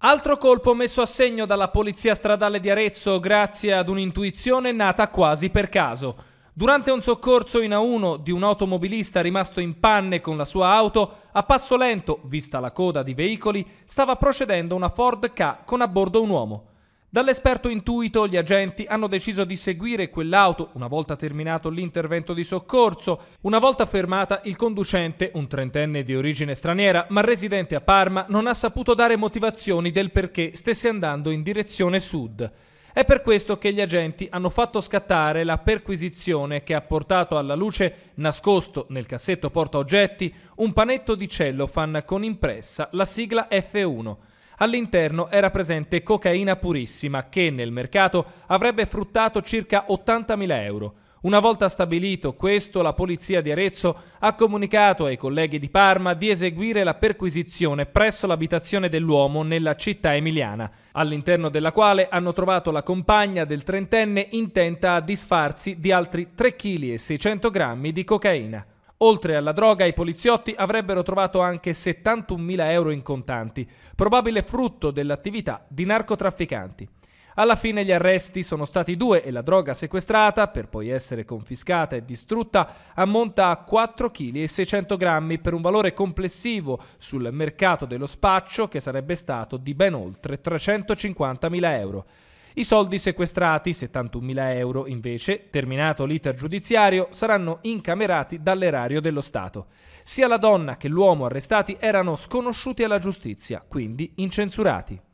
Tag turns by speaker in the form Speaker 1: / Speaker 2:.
Speaker 1: Altro colpo messo a segno dalla polizia stradale di Arezzo grazie ad un'intuizione nata quasi per caso. Durante un soccorso in A1 di un automobilista rimasto in panne con la sua auto, a passo lento, vista la coda di veicoli, stava procedendo una Ford K con a bordo un uomo. Dall'esperto intuito gli agenti hanno deciso di seguire quell'auto una volta terminato l'intervento di soccorso. Una volta fermata il conducente, un trentenne di origine straniera ma residente a Parma, non ha saputo dare motivazioni del perché stesse andando in direzione sud. È per questo che gli agenti hanno fatto scattare la perquisizione che ha portato alla luce, nascosto nel cassetto porta oggetti, un panetto di cellofan con impressa la sigla F1. All'interno era presente cocaina purissima che nel mercato avrebbe fruttato circa 80.000 euro. Una volta stabilito questo, la polizia di Arezzo ha comunicato ai colleghi di Parma di eseguire la perquisizione presso l'abitazione dell'uomo nella città emiliana, all'interno della quale hanno trovato la compagna del trentenne intenta a disfarsi di altri 3,6 kg di cocaina. Oltre alla droga, i poliziotti avrebbero trovato anche 71.000 euro in contanti, probabile frutto dell'attività di narcotrafficanti. Alla fine gli arresti sono stati due e la droga sequestrata, per poi essere confiscata e distrutta, ammonta a 4,6 kg per un valore complessivo sul mercato dello spaccio che sarebbe stato di ben oltre 350.000 euro. I soldi sequestrati, 71.000 euro invece, terminato l'iter giudiziario, saranno incamerati dall'erario dello Stato. Sia la donna che l'uomo arrestati erano sconosciuti alla giustizia, quindi incensurati.